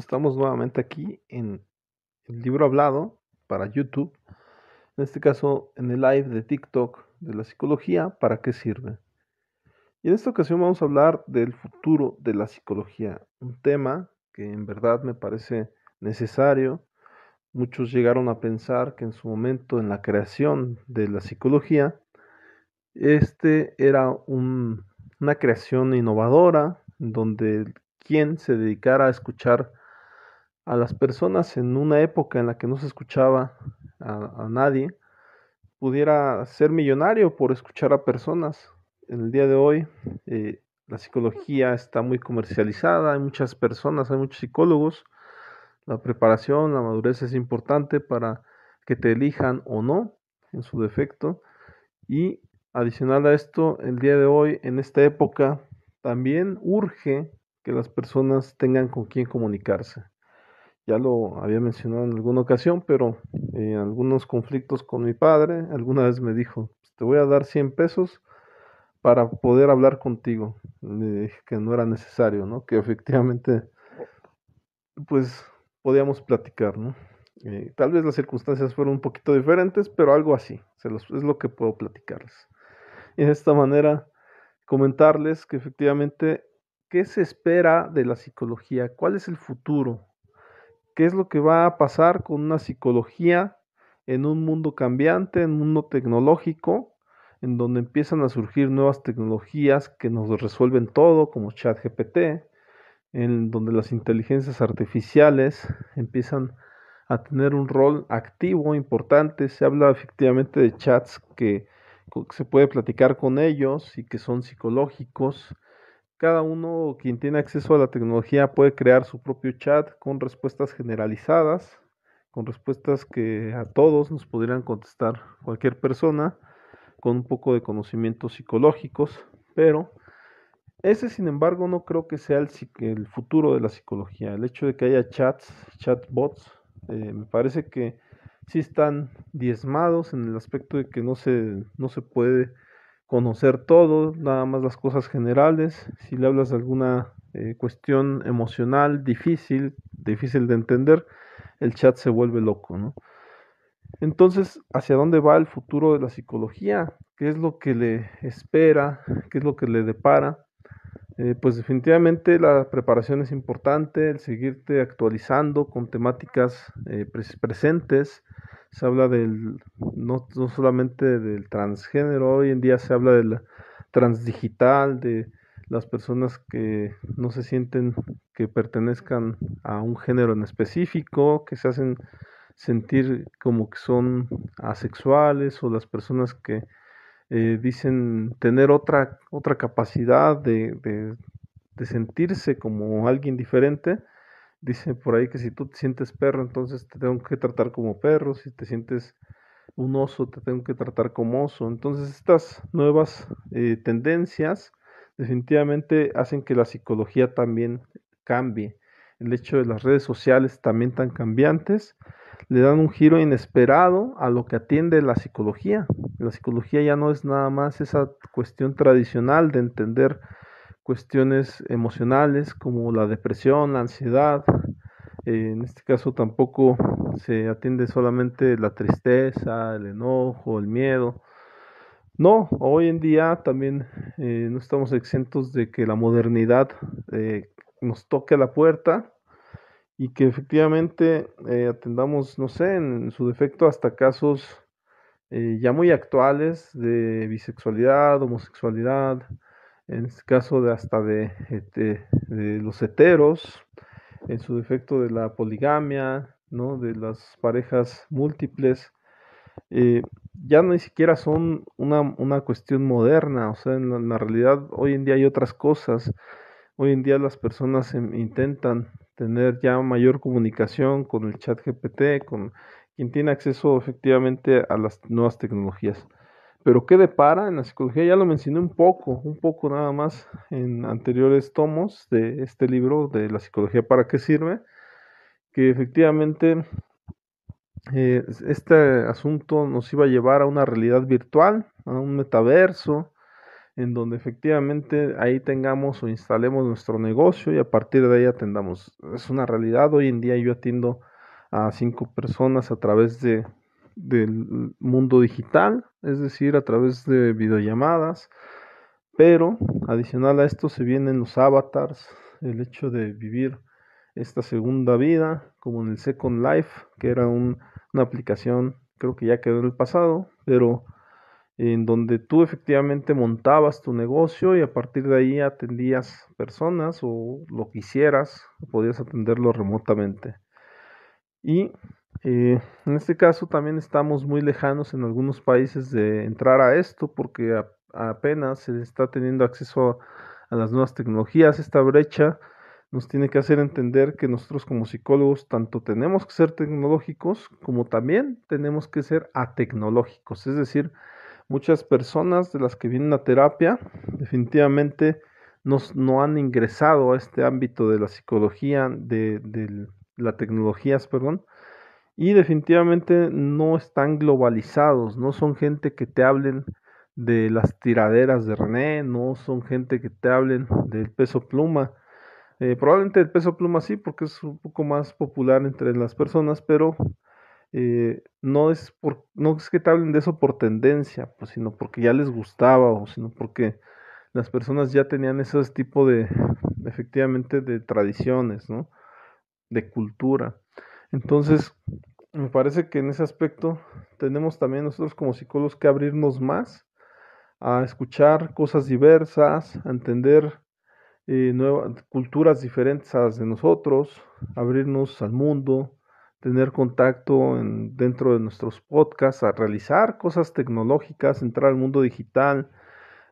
estamos nuevamente aquí en el libro hablado para YouTube, en este caso en el live de TikTok de la psicología, ¿para qué sirve? Y en esta ocasión vamos a hablar del futuro de la psicología, un tema que en verdad me parece necesario. Muchos llegaron a pensar que en su momento en la creación de la psicología, este era una creación innovadora, donde quien se dedicara a escuchar a las personas en una época en la que no se escuchaba a, nadie, pudiera ser millonario por escuchar a personas. En el día de hoy, eh, la psicología está muy comercializada, hay muchas personas, hay muchos psicólogos. La preparación, la madurez es importante para que te elijan o no, en su defecto. Y adicional a esto, el día de hoy, en esta época, también urge que las personas tengan con quién comunicarse ya lo había mencionado en alguna ocasión, pero en eh, algunos conflictos con mi padre, alguna vez me dijo, pues, te voy a dar 100 pesos para poder hablar contigo. Le dije que no era necesario, ¿no? Que efectivamente, pues, podíamos platicar, ¿no? Eh, tal vez las circunstancias fueron un poquito diferentes, pero algo así, es lo que puedo platicarles. Y de esta manera, comentarles que efectivamente, ¿qué se espera de la psicología? ¿Cuál es el futuro? qué es lo que va a pasar con una psicología en un mundo cambiante, en un mundo tecnológico, en donde empiezan a surgir nuevas tecnologías que nos resuelven todo, como ChatGPT, en donde las inteligencias artificiales empiezan a tener un rol activo importante. Se habla efectivamente de chats que se puede platicar con ellos y que son psicológicos cada uno quien tiene acceso a la tecnología puede crear su propio chat con respuestas generalizadas, con respuestas que a todos nos podrían contestar cualquier persona con un poco de conocimientos psicológicos, pero ese sin embargo no creo que sea el, el futuro de la psicología. El hecho de que haya chats, chatbots, eh, me parece que sí están diezmados en el aspecto de que no se, no se puede conocer todo, nada más las cosas generales. Si le hablas de alguna eh, cuestión emocional difícil, difícil de entender, el chat se vuelve loco, Entonces, ¿hacia dónde va el futuro de la psicología? ¿Qué es lo que le espera? ¿Qué es lo que le depara? Eh, pues definitivamente la preparación es importante, el seguirte actualizando con temáticas eh, presentes, se habla del, no, solamente del transgénero, hoy en día se habla del transdigital, de las personas que no se sienten que pertenezcan a un género en específico, que se hacen sentir como que son asexuales o las personas que eh, dicen tener otra, otra capacidad de, de sentirse como alguien diferente Dice por ahí que si tú te sientes perro, entonces te tengo que tratar como perro, si te sientes un oso, te tengo que tratar como oso. Entonces estas nuevas eh, tendencias definitivamente hacen que la psicología también cambie. El hecho de las redes sociales también tan cambiantes le dan un giro inesperado a lo que atiende la psicología. La psicología ya no es nada más esa cuestión tradicional de entender cuestiones emocionales como la depresión, la ansiedad. en este caso tampoco se atiende solamente la tristeza, el enojo, el miedo. No, hoy en día también eh, no estamos exentos de que la modernidad eh, nos toque la puerta y que efectivamente eh, atendamos, no sé, en su defecto hasta casos ya muy actuales de bisexualidad, homosexualidad, en el caso de hasta este, de, los heteros, en su defecto de la poligamia, ¿no? de las parejas múltiples, eh, ya ni siquiera son una, una, cuestión moderna, o sea, en la, realidad hoy en día hay otras cosas, hoy en día las personas em, intentan tener ya mayor comunicación con el chat GPT, con quien tiene acceso efectivamente a las nuevas tecnologías. Pero ¿qué depara en la psicología? Ya lo mencioné un poco, un poco nada más en anteriores tomos de este libro de la psicología para qué sirve, que efectivamente eh, este asunto nos iba a llevar a una realidad virtual, a un metaverso, en donde efectivamente ahí tengamos o instalemos nuestro negocio y a partir de ahí atendamos. Es una realidad, hoy en día yo atiendo a cinco personas a través de del mundo digital, es decir, a través de videollamadas, pero adicional a esto se vienen los avatars, el hecho de vivir esta segunda vida, como en el Second Life, que era una aplicación, creo que ya quedó en el pasado, pero en donde tú efectivamente montabas tu negocio y a partir de ahí atendías personas o lo quisieras, podías atenderlo remotamente. Y eh, en este caso también estamos muy lejanos en algunos países de entrar a esto porque apenas se está teniendo acceso a, las nuevas tecnologías. Esta brecha nos tiene que hacer entender que nosotros como psicólogos tanto tenemos que ser tecnológicos como también tenemos que ser atecnológicos. Es decir, muchas personas de las que vienen a terapia definitivamente nos, no han ingresado a este ámbito de la psicología, de las tecnologías, perdón y definitivamente no están globalizados, no son gente que te hablen de las tiraderas de René, no son gente que te hablen del peso pluma. Eh, probablemente el peso pluma sí, porque es un poco más popular entre las personas, pero eh, no, es por, no es que te hablen de eso por tendencia, pues, sino porque ya les gustaba o sino porque las personas ya tenían ese tipo de, efectivamente, de tradiciones, ¿no? De cultura. Entonces, me parece que en ese aspecto tenemos también nosotros como psicólogos que abrirnos más a escuchar cosas diversas, a entender eh, nuevas culturas diferentes a las de nosotros, abrirnos al mundo, tener contacto dentro de nuestros podcasts, a realizar cosas tecnológicas, entrar al mundo digital,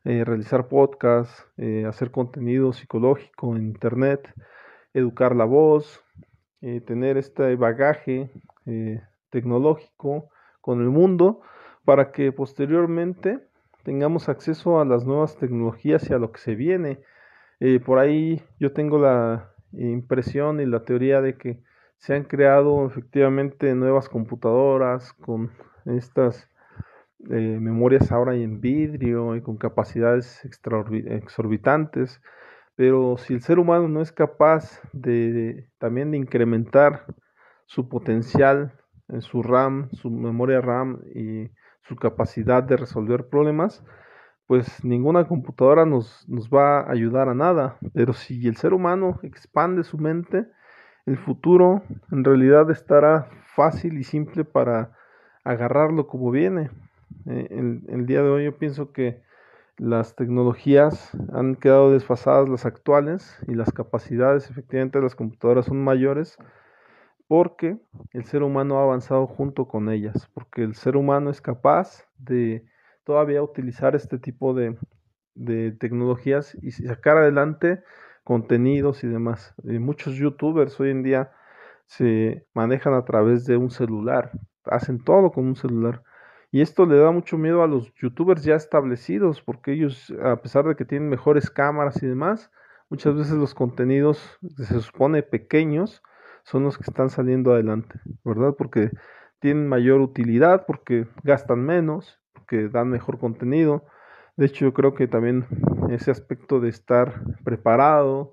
eh, realizar podcasts, eh, hacer contenido psicológico en internet, educar la voz, eh, tener este bagaje eh, tecnológico con el mundo para que posteriormente tengamos acceso a las nuevas tecnologías y a lo que se viene. Eh, por ahí yo tengo la impresión y la teoría de que se han creado efectivamente nuevas computadoras con estas memorias ahora en vidrio y con capacidades exorbitantes pero si el ser humano no es capaz de, también de incrementar su potencial en su RAM, su memoria RAM y su capacidad de resolver problemas, pues ninguna computadora nos, nos, va a ayudar a nada. Pero si el ser humano expande su mente, el futuro en realidad estará fácil y simple para agarrarlo como viene. Eh, el, día de hoy yo pienso que las tecnologías han quedado desfasadas las actuales y las capacidades efectivamente de las computadoras son mayores porque el ser humano ha avanzado junto con ellas, porque el ser humano es capaz de todavía utilizar este tipo de, tecnologías y sacar adelante contenidos y demás. Eh, muchos youtubers hoy en día se manejan a través de un celular, hacen todo con un celular. Y esto le da mucho miedo a los youtubers ya establecidos, porque ellos, a pesar de que tienen mejores cámaras y demás, muchas veces los contenidos, que se supone pequeños, son los que están saliendo adelante, ¿verdad? Porque tienen mayor utilidad, porque gastan menos, porque dan mejor contenido. De hecho, yo creo que también ese aspecto de estar preparado,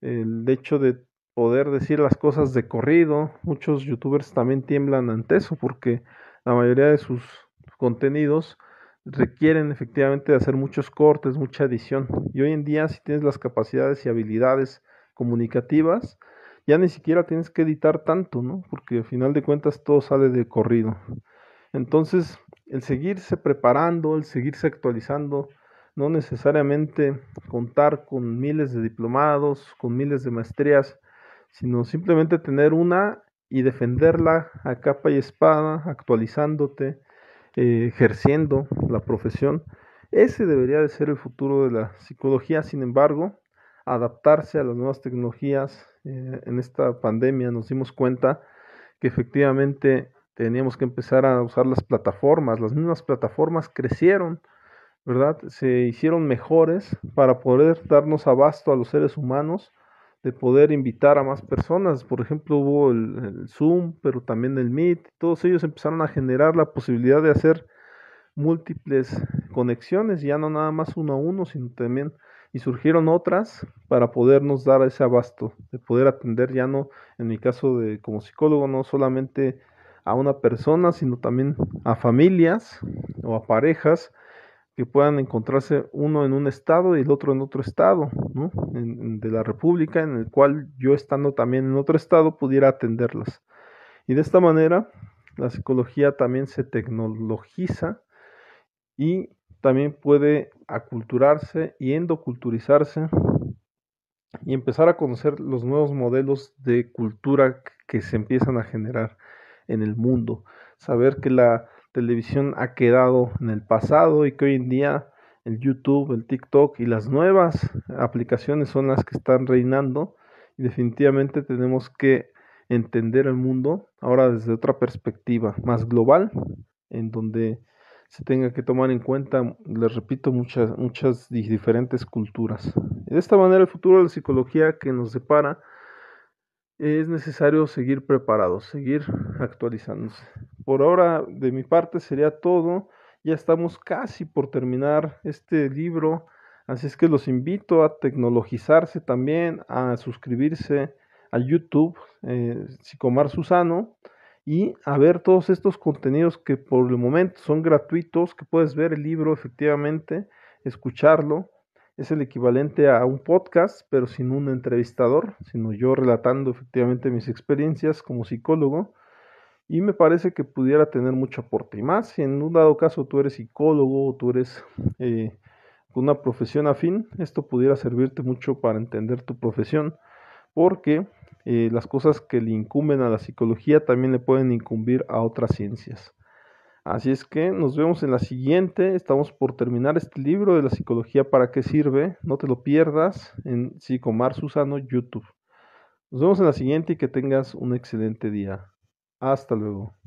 el hecho de poder decir las cosas de corrido, muchos youtubers también tiemblan ante eso, porque la mayoría de sus contenidos requieren efectivamente de hacer muchos cortes, mucha edición. Y hoy en día, si tienes las capacidades y habilidades comunicativas, ya ni siquiera tienes que editar tanto, ¿no? Porque al final de cuentas todo sale de corrido. Entonces, el seguirse preparando, el seguirse actualizando, no necesariamente contar con miles de diplomados, con miles de maestrías, sino simplemente tener una y defenderla a capa y espada, actualizándote, eh, ejerciendo la profesión. Ese debería de ser el futuro de la psicología, sin embargo, adaptarse a las nuevas tecnologías. Eh, en esta pandemia nos dimos cuenta que efectivamente teníamos que empezar a usar las plataformas. Las mismas plataformas crecieron, ¿verdad? Se hicieron mejores para poder darnos abasto a los seres humanos de poder invitar a más personas. Por ejemplo, hubo el, Zoom, pero también el Meet. Todos ellos empezaron a generar la posibilidad de hacer múltiples conexiones, ya no nada más uno a uno, sino también y surgieron otras para podernos dar ese abasto, de poder atender ya no, en mi caso de como psicólogo, no solamente a una persona, sino también a familias o a parejas que puedan encontrarse uno en un estado y el otro en otro estado ¿no? de la República, en el cual yo estando también en otro estado pudiera atenderlas. Y de esta manera la psicología también se tecnologiza y también puede aculturarse y endoculturizarse y empezar a conocer los nuevos modelos de cultura que se empiezan a generar en el mundo. Saber que la televisión ha quedado en el pasado y que hoy en día el YouTube, el TikTok y las nuevas aplicaciones son las que están reinando y definitivamente tenemos que entender el mundo ahora desde otra perspectiva más global en donde se tenga que tomar en cuenta, les repito, muchas, muchas diferentes culturas. De esta manera el futuro de la psicología que nos depara es necesario seguir preparados, seguir actualizándose. Por ahora, de mi parte, sería todo. Ya estamos casi por terminar este libro, así es que los invito a tecnologizarse también, a suscribirse a YouTube, eh, Psicomar Susano, y a ver todos estos contenidos que por el momento son gratuitos, que puedes ver el libro efectivamente, escucharlo es el equivalente a un podcast, pero sin un entrevistador, sino yo relatando efectivamente mis experiencias como psicólogo. Y me parece que pudiera tener mucho aporte. Y más si en un dado caso tú eres psicólogo o tú eres eh, una profesión afín, esto pudiera servirte mucho para entender tu profesión, porque eh, las cosas que le incumben a la psicología también le pueden incumbir a otras ciencias. Así es que nos vemos en la siguiente. Estamos por terminar este libro de la psicología para qué sirve. No te lo pierdas en Psicomar Susano YouTube. Nos vemos en la siguiente y que tengas un excelente día. Hasta luego.